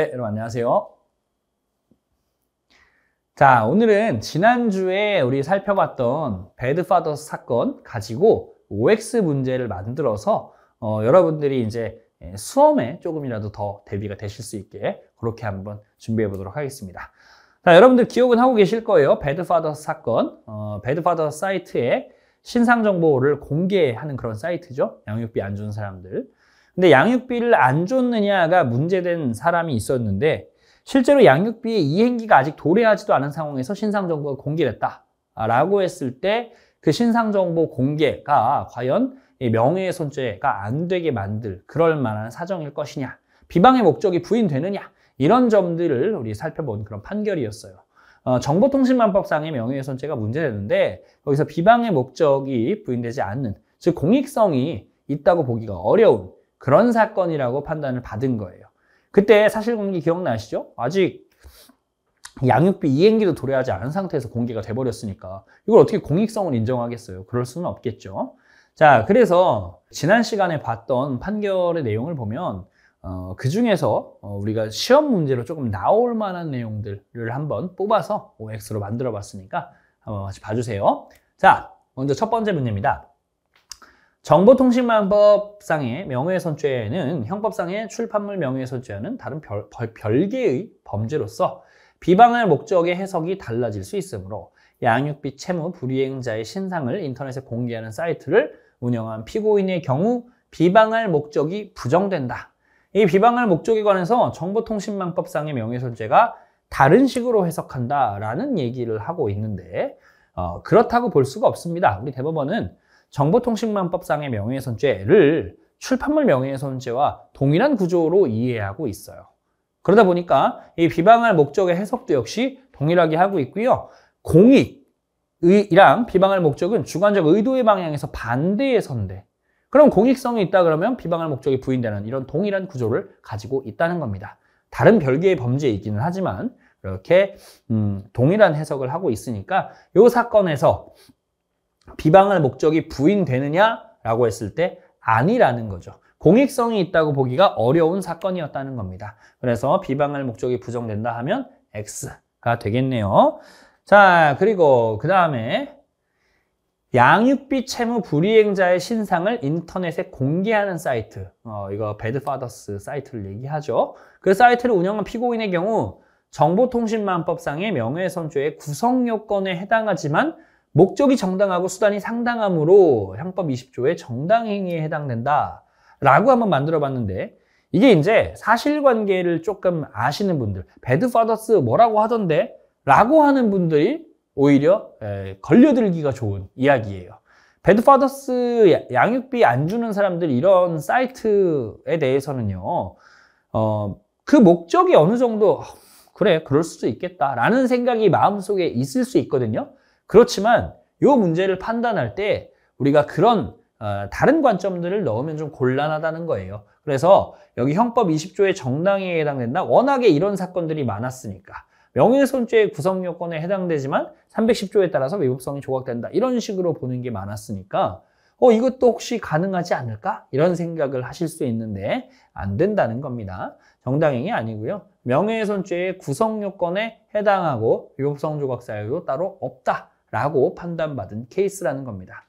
네, 여러분 안녕하세요. 자, 오늘은 지난주에 우리 살펴봤던 배드파더스 사건 가지고 OX 문제를 만들어서 어, 여러분들이 이제 예, 수험에 조금이라도 더 대비가 되실 수 있게 그렇게 한번 준비해 보도록 하겠습니다. 자, 여러분들 기억은 하고 계실 거예요. 배드파더스 사건, 어, 배드파더스 사이트에 신상 정보를 공개하는 그런 사이트죠. 양육비 안 주는 사람들. 근데 양육비를 안 줬느냐가 문제된 사람이 있었는데 실제로 양육비의 이행기가 아직 도래하지도 않은 상황에서 신상 정보가 공개됐다라고 했을 때 그 신상 정보 공개가 과연 명예훼손죄가 안 되게 만들 그럴 만한 사정일 것이냐 비방의 목적이 부인되느냐 이런 점들을 우리 살펴본 그런 판결이었어요. 어, 정보통신망법상의 명예훼손죄가 문제되는데 거기서 비방의 목적이 부인되지 않는 즉 공익성이 있다고 보기가 어려운 그런 사건이라고 판단을 받은 거예요. 그때 사실 공개 기억나시죠? 아직 양육비 이행기도 도래하지 않은 상태에서 공개가 돼버렸으니까 이걸 어떻게 공익성을 인정하겠어요? 그럴 수는 없겠죠. 자, 그래서 지난 시간에 봤던 판결의 내용을 보면 어, 그 중에서 어, 우리가 시험 문제로 조금 나올 만한 내용들을 한번 뽑아서 OX로 만들어 봤으니까 한번 같이 봐주세요. 자, 먼저 첫 번째 문제입니다. 정보통신망법상의 명예훼손죄는 형법상의 출판물 명예훼손죄와는 다른 별, 별 개의 범죄로서 비방할 목적의 해석이 달라질 수 있으므로 양육비 채무 불이행자의 신상을 인터넷에 공개하는 사이트를 운영한 피고인의 경우 비방할 목적이 부정된다. 이 비방할 목적에 관해서 정보통신망법상의 명예훼손죄가 다른 식으로 해석한다라는 얘기를 하고 있는데 어, 그렇다고 볼 수가 없습니다. 우리 대법원은 정보통신망법상의 명예훼손죄를 출판물 명예훼손죄와 동일한 구조로 이해하고 있어요. 그러다 보니까 이 비방할 목적의 해석도 역시 동일하게 하고 있고요. 공익이랑 비방할 목적은 주관적 의도의 방향에서 반대의 선대 그럼 공익성이 있다 그러면 비방할 목적이 부인되는 이런 동일한 구조를 가지고 있다는 겁니다. 다른 별개의 범죄이기는 하지만 이렇게 음, 동일한 해석을 하고 있으니까 이 사건에서 비방할 목적이 부인되느냐라고 했을 때 아니라는 거죠. 공익성이 있다고 보기가 어려운 사건이었다는 겁니다. 그래서 비방할 목적이 부정된다 하면 X가 되겠네요. 자, 그리고 그 다음에 양육비 채무 불이행자의 신상을 인터넷에 공개하는 사이트 어, 이거 배드파더스 사이트를 얘기하죠 그 사이트를 운영한 피고인의 경우 정보통신망법상의 명예훼손죄의 구성요건에 해당하지만 목적이 정당하고 수단이 상당하므로 형법 20조의 정당행위에 해당된다. 라고 한번 만들어 봤는데, 이게 이제 사실관계를 조금 아시는 분들, 배드파더스 뭐라고 하던데? 라고 하는 분들이 오히려 걸려들기가 좋은 이야기예요. 배드파더스 양육비 안 주는 사람들 이런 사이트에 대해서는요, 어, 그 목적이 어느 정도, 어, 그래, 그럴 수도 있겠다라는 생각이 마음속에 있을 수 있거든요. 그렇지만 이 문제를 판단할 때 우리가 그런 어, 다른 관점들을 넣으면 좀 곤란하다는 거예요. 그래서 여기 형법 20조의 정당에 해당된다. 워낙에 이런 사건들이 많았으니까 명예훼손죄의 구성 요건에 해당되지만 310조에 따라서 위법성이 조각된다. 이런 식으로 보는 게 많았으니까 어 이것도 혹시 가능하지 않을까? 이런 생각을 하실 수 있는데 안 된다는 겁니다. 정당행위 아니고요. 명예훼손죄의 구성 요건에 해당하고 위법성 조각 사유도 따로 없다. 라고 판단받은 케이스라는 겁니다.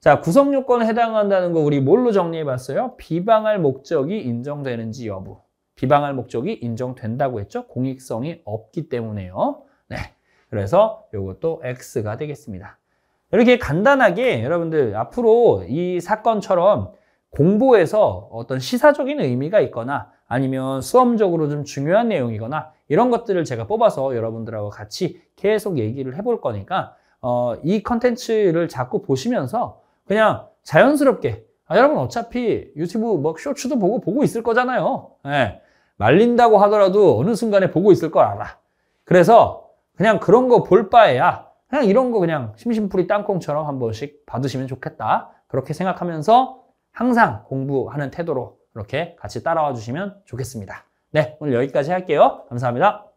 자, 구성 요건에 해당한다는 거 우리 뭘로 정리해 봤어요? 비방할 목적이 인정되는지 여부. 비방할 목적이 인정된다고 했죠? 공익성이 없기 때문에요. 네. 그래서 이것도 X가 되겠습니다. 이렇게 간단하게 여러분들 앞으로 이 사건처럼 공부에서 어떤 시사적인 의미가 있거나 아니면 수험적으로 좀 중요한 내용이거나 이런 것들을 제가 뽑아서 여러분들하고 같이 계속 얘기를 해 볼 거니까 어, 이 컨텐츠를 자꾸 보시면서 그냥 자연스럽게 아, 여러분 어차피 유튜브 뭐 쇼츠도 보고 보고 있을 거잖아요. 예, 말린다고 하더라도 어느 순간에 보고 있을 걸 알아. 그래서 그냥 그런 거 볼 바에야 그냥 이런 거 그냥 심심풀이 땅콩처럼 한 번씩 받으시면 좋겠다. 그렇게 생각하면서 항상 공부하는 태도로 이렇게 같이 따라와 주시면 좋겠습니다. 네, 오늘 여기까지 할게요. 감사합니다.